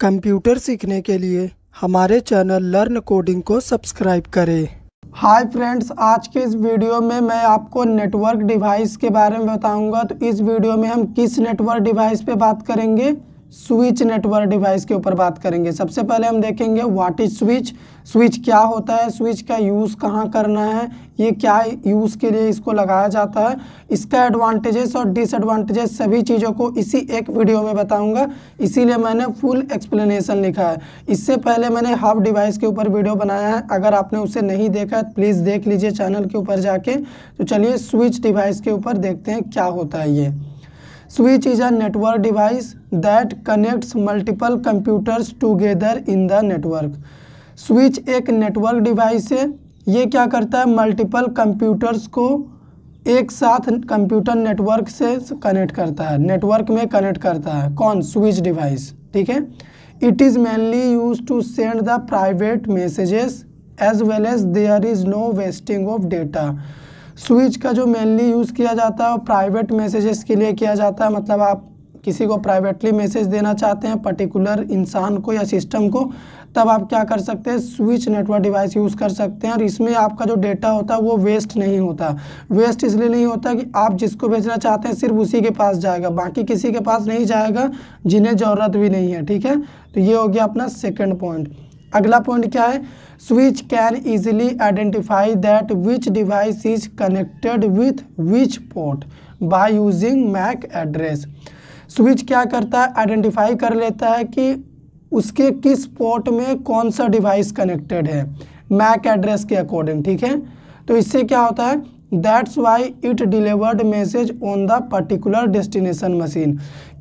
computer सीखने के लिए हमारे चैनल लर्न कोडिंग को सब्सक्राइब करें हाय फ्रेंड्स आज के इस वीडियो में मैं आपको नेटवर्क डिवाइस के बारे में बताऊंगा तो इस वीडियो में हम किस नेटवर्क डिवाइस पे बात करेंगे स्विच नेटवर्क डिवाइस के ऊपर बात करेंगे सबसे पहले हम देखेंगे व्हाट इज स्विच स्विच क्या होता है स्विच का यूज़ कहाँ करना है ये क्या यूज़ के लिए इसको लगाया जाता है इसका एडवांटेजेस और डिसएडवांटेजेस सभी चीज़ों को इसी एक वीडियो में बताऊंगा इसीलिए मैंने फुल एक्सप्लेनेशन लिखा है इससे पहले मैंने हाफ डिवाइस के ऊपर वीडियो बनाया है अगर आपने उसे नहीं देखा है प्लीज़ देख लीजिए चैनल के ऊपर जाके तो चलिए स्विच डिवाइस के ऊपर देखते हैं क्या होता है ये switch is a network device that connects multiple computers together in the network switch एक नेटवर्क डिवाइस है ये क्या करता है मल्टीपल कंप्यूटर्स को एक साथ कंप्यूटर नेटवर्क से कनेक्ट करता है नेटवर्क में कनेक्ट करता है कौन स्विच डिवाइस ठीक है it is mainly use to send the private messages as well as there is no wasting of data switch का जो मेनली यूज़ किया जाता है वो प्राइवेट मैसेजेस के लिए किया जाता है मतलब आप किसी को प्राइवेटली मैसेज देना चाहते हैं पर्टिकुलर इंसान को या सिस्टम को तब आप क्या कर सकते हैं स्विच नेटवर्क डिवाइस यूज़ कर सकते हैं और इसमें आपका जो डेटा होता है वो वेस्ट नहीं होता वेस्ट इसलिए नहीं होता कि आप जिसको भेजना चाहते हैं सिर्फ उसी के पास जाएगा बाकी किसी के पास नहीं जाएगा जिन्हें ज़रूरत भी नहीं है ठीक है तो ये हो गया अपना सेकेंड पॉइंट अगला पॉइंट क्या है switch can easily identify that which device is connected with which port by using MAC address switch क्या करता है आइडेंटिफाई कर लेता है कि उसके किस पोर्ट में कौन सा डिवाइस कनेक्टेड है मैक एड्रेस के अकॉर्डिंग ठीक है तो इससे क्या होता है that's why it delivered message on the particular destination machine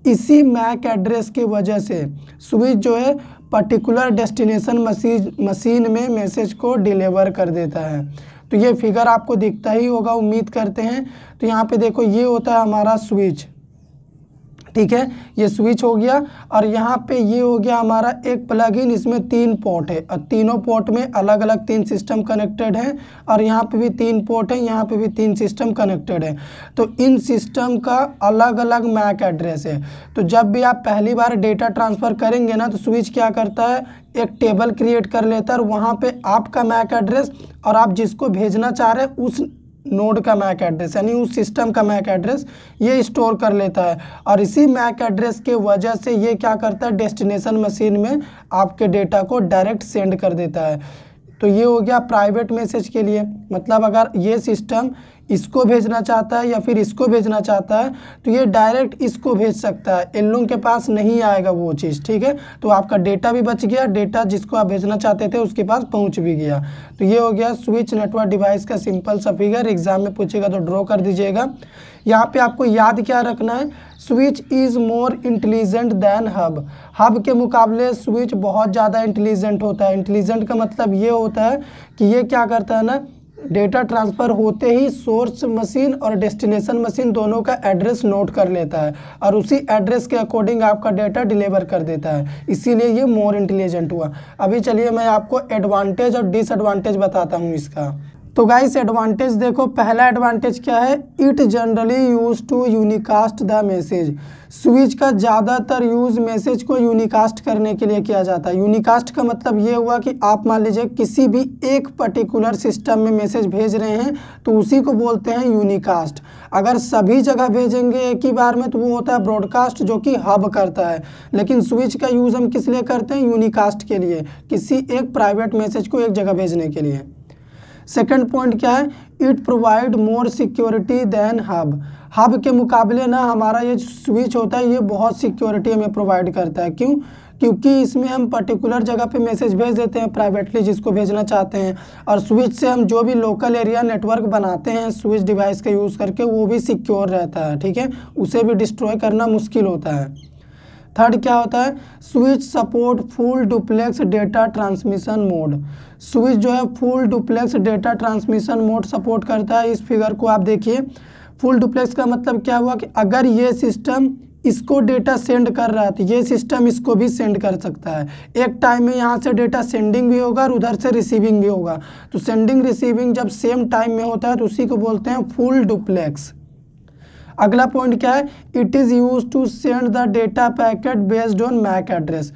इसी मैक एड्रेस की वजह से स्विच जो है पर्टिकुलर डेस्टिनेशन मशीन मशीन में मैसेज को डिलीवर कर देता है तो ये फिगर आपको दिखता ही होगा उम्मीद करते हैं तो यहाँ पे देखो ये होता है हमारा स्विच ठीक है ये स्विच हो गया और यहाँ पे ये हो गया हमारा एक प्लग इन इसमें तीन पोर्ट है और तीनों पोर्ट में अलग अलग तीन सिस्टम कनेक्टेड है और यहाँ पे भी तीन पोर्ट है यहाँ पे भी तीन सिस्टम कनेक्टेड है तो इन सिस्टम का अलग अलग मैक एड्रेस है तो जब भी आप पहली बार डेटा ट्रांसफ़र करेंगे ना तो स्विच क्या करता है एक टेबल क्रिएट कर लेता है और वहाँ पे आपका मैक एड्रेस और आप जिसको भेजना चाह रहे हैं उस नोड का मैक एड्रेस यानी उस सिस्टम का मैक एड्रेस ये स्टोर कर लेता है और इसी मैक एड्रेस के वजह से ये क्या करता है डेस्टिनेशन मशीन में आपके डेटा को डायरेक्ट सेंड कर देता है तो ये हो गया प्राइवेट मैसेज के लिए मतलब अगर ये सिस्टम इसको भेजना चाहता है या फिर इसको भेजना चाहता है तो ये डायरेक्ट इसको भेज सकता है इन लोगों के पास नहीं आएगा वो चीज़ ठीक है तो आपका डेटा भी बच गया डेटा जिसको आप भेजना चाहते थे उसके पास पहुंच भी गया तो ये हो गया स्विच नेटवर्क डिवाइस का सिंपल सा फिगर एग्जाम में पूछेगा तो ड्रॉ कर दीजिएगा यहाँ पे आपको याद क्या रखना है switch is more intelligent than hub hub के मुकाबले स्विच बहुत ज़्यादा इंटेलिजेंट होता है इंटेलिजेंट का मतलब ये होता है कि ये क्या करता है ना डेटा ट्रांसफ़र होते ही सोर्स मशीन और डेस्टिनेशन मशीन दोनों का एड्रेस नोट कर लेता है और उसी एड्रेस के अकॉर्डिंग आपका डेटा डिलीवर कर देता है इसीलिए ये मोर इंटेलिजेंट हुआ अभी चलिए मैं आपको एडवांटेज और डिसएडवांटेज बताता हूँ इसका तो गाइस एडवांटेज देखो पहला एडवांटेज क्या है it generally use to unicast the message switch का ज़्यादातर यूज़ मैसेज को यूनिकास्ट करने के लिए किया जाता है यूनिकास्ट का मतलब ये हुआ कि आप मान लीजिए किसी भी एक पर्टिकुलर सिस्टम में मैसेज भेज रहे हैं तो उसी को बोलते हैं यूनिकास्ट अगर सभी जगह भेजेंगे एक ही बार में तो वो होता है ब्रॉडकास्ट जो कि हब करता है लेकिन स्विच का यूज़ हम किस लिए करते हैं यूनिकास्ट के लिए किसी एक प्राइवेट मैसेज को एक जगह भेजने के लिए सेकंड पॉइंट क्या है it provide more security than hub hub के मुकाबले ना हमारा ये स्विच होता है ये बहुत सिक्योरिटी हमें प्रोवाइड करता है क्यों क्योंकि इसमें हम पर्टिकुलर जगह पे मैसेज भेज देते हैं प्राइवेटली जिसको भेजना चाहते हैं और स्विच से हम जो भी लोकल एरिया नेटवर्क बनाते हैं स्विच डिवाइस का यूज़ करके वो भी सिक्योर रहता है ठीक है उसे भी डिस्ट्रॉय करना मुश्किल होता है थर्ड क्या होता है switch support full duplex data transmission mode switch जो है full duplex data transmission mode support करता है इस फिगर को आप देखिए फुल डुप्लेक्स का मतलब क्या हुआ कि अगर ये सिस्टम इसको डेटा सेंड कर रहा था तो ये सिस्टम इसको भी सेंड कर सकता है एक टाइम में यहाँ से डेटा सेंडिंग भी होगा और उधर से रिसीविंग भी होगा तो सेंडिंग रिसीविंग जब सेम टाइम में होता है तो उसी को बोलते हैं फुल डुप्लेक्स अगला पॉइंट क्या है it is use to send the data packet based on MAC address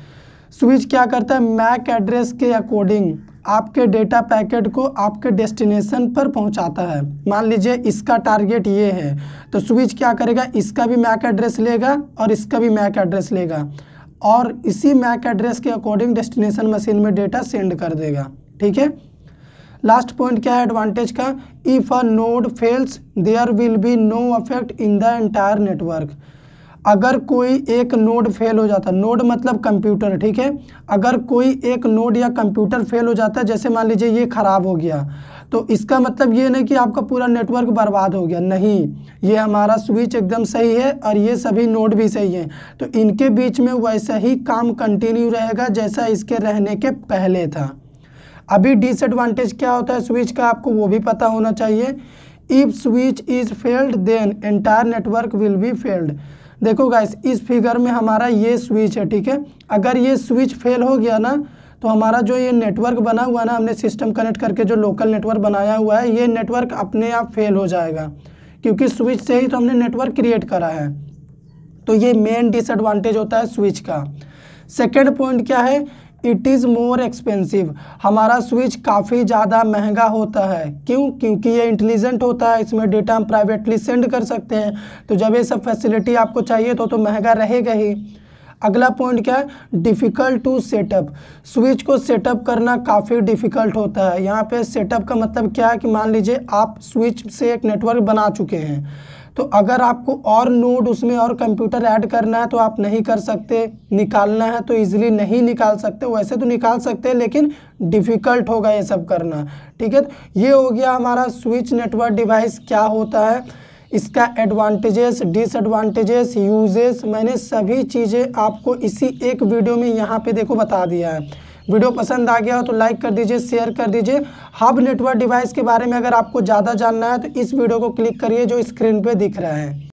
switch क्या करता है मैक एड्रेस के अकॉर्डिंग आपके डेटा पैकेट को आपके डेस्टिनेशन पर पहुंचाता है मान लीजिए इसका टारगेट ये है तो स्विच क्या करेगा इसका भी मैक एड्रेस लेगा और इसका भी मैक एड्रेस लेगा और इसी मैक एड्रेस के अकॉर्डिंग डेस्टिनेशन मशीन में डेटा सेंड कर देगा ठीक है लास्ट पॉइंट क्या है एडवांटेज का if a node fails there will be no affect in the entire network अगर कोई एक नोड फेल हो जाता नोड मतलब कंप्यूटर ठीक है अगर कोई एक नोड या कंप्यूटर फेल हो जाता है जैसे मान लीजिए ये ख़राब हो गया तो इसका मतलब ये नहीं कि आपका पूरा नेटवर्क बर्बाद हो गया नहीं ये हमारा स्विच एकदम सही है और ये सभी नोड भी सही हैं तो इनके बीच में वैसा ही काम कंटिन्यू रहेगा जैसा इसके रहने के पहले था अभी डिसएडवांटेज क्या होता है स्विच का आपको वो भी पता होना चाहिए if switch is failed then entire network will be failed देखो गाइस इस फिगर में हमारा ये स्विच है ठीक है अगर ये स्विच फेल हो गया ना तो हमारा जो ये नेटवर्क बना हुआ ना हमने सिस्टम कनेक्ट करके जो लोकल नेटवर्क बनाया हुआ है ये नेटवर्क अपने आप फेल हो जाएगा क्योंकि स्विच से ही तो हमने नेटवर्क क्रिएट करा है तो ये मेन डिसएडवांटेज होता है स्विच का सेकेंड पॉइंट क्या है इट इज़ मोर एक्सपेंसिव हमारा स्विच काफ़ी ज़्यादा महंगा होता है क्यों क्योंकि ये इंटेलिजेंट होता है इसमें डेटा हम प्राइवेटली सेंड कर सकते हैं तो जब ये सब फैसिलिटी आपको चाहिए तो तो महंगा रहेगा ही अगला पॉइंट क्या है डिफ़िकल्ट टू सेटअप स्विच को सेटअप करना काफ़ी डिफ़िकल्ट होता है यहाँ पे सेटअप का मतलब क्या है कि मान लीजिए आप स्विच से एक नेटवर्क बना चुके हैं तो अगर आपको और नोड उसमें और कंप्यूटर ऐड करना है तो आप नहीं कर सकते निकालना है तो ईजिली नहीं निकाल सकते वैसे तो निकाल सकते हैं लेकिन डिफ़िकल्ट होगा ये सब करना ठीक है ये हो गया हमारा स्विच नेटवर्क डिवाइस क्या होता है इसका एडवांटेजेस डिसएडवांटेजेस यूजेस मैंने सभी चीज़ें आपको इसी एक वीडियो में यहाँ पे देखो बता दिया है वीडियो पसंद आ गया हो तो लाइक कर दीजिए शेयर कर दीजिए हब नेटवर्क डिवाइस के बारे में अगर आपको ज़्यादा जानना है तो इस वीडियो को क्लिक करिए जो स्क्रीन पर दिख रहा है